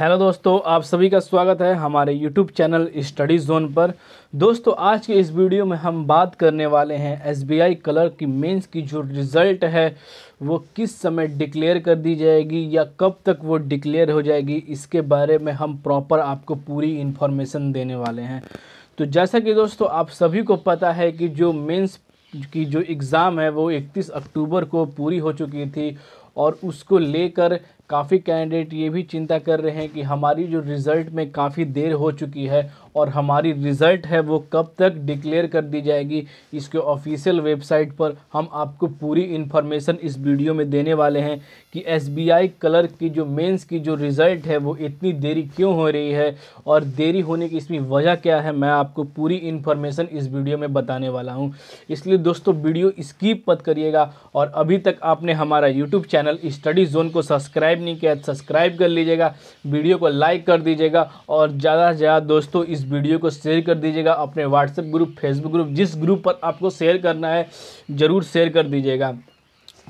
hello दोस्तों आप सभी का स्वागत है हमारे यूट्यूब चैनल स्टडी जोन पर दोस्तों आज के इस वीडियो में हम बात करने वाले हैं एसबीआई कलर की मेंस की जो रिज़ल्ट है वो किस समय डिक्लेयर कर दी जाएगी या कब तक वो डिक्लेयर हो जाएगी इसके बारे में हम प्रॉपर आपको पूरी इन्फॉर्मेशन देने वाले हैं तो जैसा कि दोस्तों आप सभी को पता है कि जो मेन्स की जो एग्ज़ाम है वो इकतीस अक्टूबर को पूरी हो चुकी थी और उसको लेकर काफ़ी कैंडिडेट ये भी चिंता कर रहे हैं कि हमारी जो रिज़ल्ट में काफ़ी देर हो चुकी है और हमारी रिज़ल्ट है वो कब तक डिक्लेयर कर दी जाएगी इसके ऑफिशियल वेबसाइट पर हम आपको पूरी इन्फॉर्मेशन इस वीडियो में देने वाले हैं कि एस क्लर्क की जो मेंस की जो रिज़ल्ट है वो इतनी देरी क्यों हो रही है और देरी होने की इसमें वजह क्या है मैं आपको पूरी इन्फॉर्मेशन इस वीडियो में बताने वाला हूँ इसलिए दोस्तों वीडियो स्कीप मत करिएगा और अभी तक आपने हमारा यूट्यूब चैनल स्टडी जोन को सब्सक्राइब सब्सक्राइब नहीं किया सब्सक्राइब कर लीजिएगा वीडियो को लाइक कर दीजिएगा और ज़्यादा से ज़्यादा दोस्तों इस वीडियो को शेयर कर दीजिएगा अपने व्हाट्सएप ग्रुप फेसबुक ग्रुप जिस ग्रुप पर आपको शेयर करना है ज़रूर शेयर कर दीजिएगा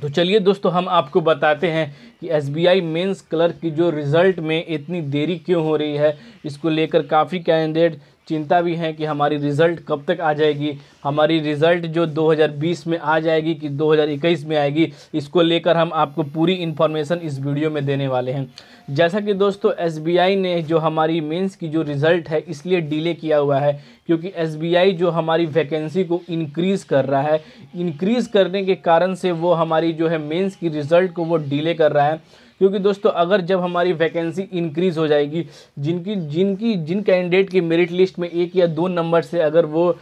तो चलिए दोस्तों हम आपको बताते हैं कि S B I mains clerk की जो रिज़ल्ट में इतनी देरी क्यों हो रही है इसको लेकर काफ़ी कैंडिडेट चिंता भी है कि हमारी रिज़ल्ट कब तक आ जाएगी हमारी रिज़ल्ट जो 2020 में आ जाएगी कि 2021 में आएगी इसको लेकर हम आपको पूरी इन्फॉर्मेशन इस वीडियो में देने वाले हैं जैसा कि दोस्तों एस ने जो हमारी मेंस की जो रिज़ल्ट है इसलिए डिले किया हुआ है क्योंकि एस जो हमारी वैकेंसी को इनक्रीज़ कर रहा है इनक्रीज़ करने के कारण से वो हमारी जो है मेन्स की रिज़ल्ट को वो डिले कर रहा है क्योंकि दोस्तों अगर जब हमारी वैकेंसी इंक्रीज़ हो जाएगी जिनकी जिनकी जिन कैंडिडेट की मेरिट लिस्ट में एक या दो नंबर से अगर वो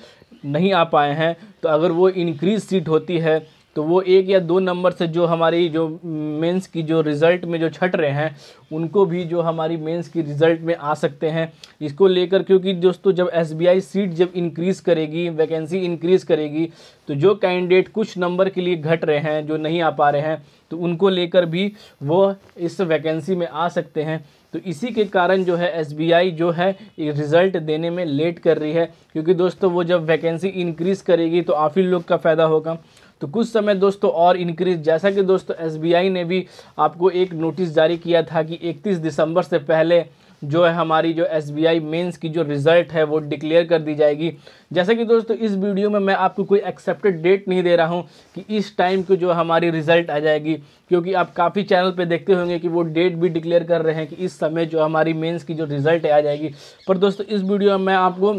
नहीं आ पाए हैं तो अगर वो इंक्रीज सीट होती है तो वो एक या दो नंबर से जो हमारी जो मेंस की जो रिज़ल्ट में जो छट रहे हैं उनको भी जो हमारी मेंस की रिज़ल्ट में आ सकते हैं इसको लेकर क्योंकि दोस्तों जब एसबीआई सीट जब इंक्रीज़ करेगी वैकेंसी इंक्रीज़ करेगी तो जो कैंडिडेट कुछ नंबर के लिए घट रहे हैं जो नहीं आ पा रहे हैं तो उनको लेकर भी वो इस वैकेंसी में आ सकते हैं तो इसी के कारण जो है एस जो है रिज़ल्ट देने में लेट कर रही है क्योंकि दोस्तों वो जब वैकेंसी इंक्रीज़ करेगी तो आफिल लोग का फ़ायदा होगा तो कुछ समय दोस्तों और इंक्रीज जैसा कि दोस्तों एस ने भी आपको एक नोटिस जारी किया था कि इकतीस दिसंबर से पहले जो है हमारी जो एस बी आई मेन्स की जो रिज़ल्ट है वो डिक्लेयर कर दी जाएगी जैसा कि दोस्तों इस वीडियो में मैं आपको कोई एक्सेप्टेड डेट नहीं दे रहा हूँ कि इस टाइम को जो हमारी रिज़ल्ट आ जाएगी क्योंकि आप काफ़ी चैनल पे देखते होंगे कि वो डेट भी डिक्लेयर कर रहे हैं कि इस समय जो हमारी मेंस की जो रिज़ल्ट आ जाएगी पर दोस्तों इस वीडियो में मैं आपको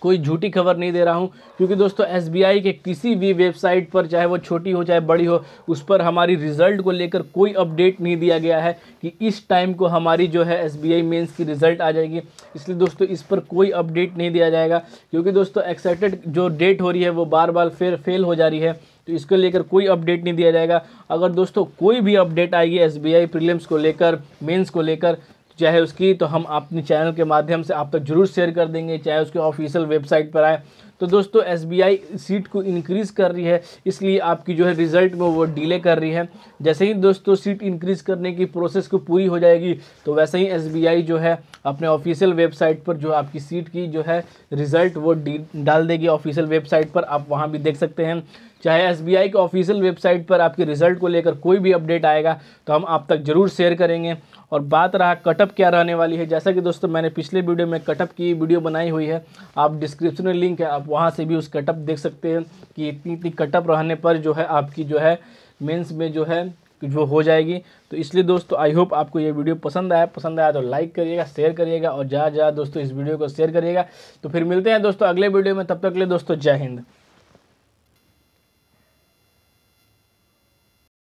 कोई झूठी खबर नहीं दे रहा हूँ क्योंकि दोस्तों एस के किसी भी वेबसाइट पर चाहे वो छोटी हो चाहे बड़ी हो उस पर हमारी रिज़ल्ट को लेकर कोई अपडेट नहीं दिया गया है कि इस टाइम को हमारी जो है एस बी की रिज़ल्ट आ जाएगी इसलिए दोस्तों इस पर कोई अपडेट नहीं दिया जाएगा क्योंकि दोस्तों एक्साइटेड जो डेट हो रही है वो बार बार फिर फेल हो जा रही है तो इसको लेकर कोई अपडेट नहीं दिया जाएगा अगर दोस्तों कोई भी अपडेट आएगी एस बी को लेकर मेंस को लेकर चाहे उसकी तो हम अपने चैनल के माध्यम से आप तक जरूर शेयर कर देंगे चाहे उसके ऑफिशियल वेबसाइट पर आए तो दोस्तों एस सीट को इंक्रीज़ कर रही है इसलिए आपकी जो है रिज़ल्ट में वो डिले कर रही है जैसे ही दोस्तों सीट इंक्रीज़ करने की प्रोसेस को पूरी हो जाएगी तो वैसे ही एस जो है अपने ऑफिशियल वेबसाइट पर जो आपकी सीट की जो है रिज़ल्ट वो डाल देगी ऑफिशियल वेबसाइट पर आप वहाँ भी देख सकते हैं चाहे एस बी आई के ऑफिशियल वेबसाइट पर आपके रिज़ल्ट को लेकर कोई भी अपडेट आएगा तो हम आप तक ज़रूर शेयर करेंगे और बात रहा कटअप क्या रहने वाली है जैसा कि दोस्तों मैंने पिछले वीडियो में कटअप की वीडियो बनाई हुई है आप डिस्क्रिप्शन में लिंक है आप वहाँ से भी उस कटअप देख सकते हैं कि इतनी इतनी कटअप रहने पर जो है आपकी जो है मेंस में जो है जो हो जाएगी तो इसलिए दोस्तों आई होप आपको ये वीडियो पसंद आया पसंद आया तो लाइक करिएगा शेयर करिएगा और ज़्यादा ज़्यादा दोस्तों इस वीडियो को शेयर करिएगा तो फिर मिलते हैं दोस्तों अगले वीडियो में तब तक के लिए दोस्तों जय हिंद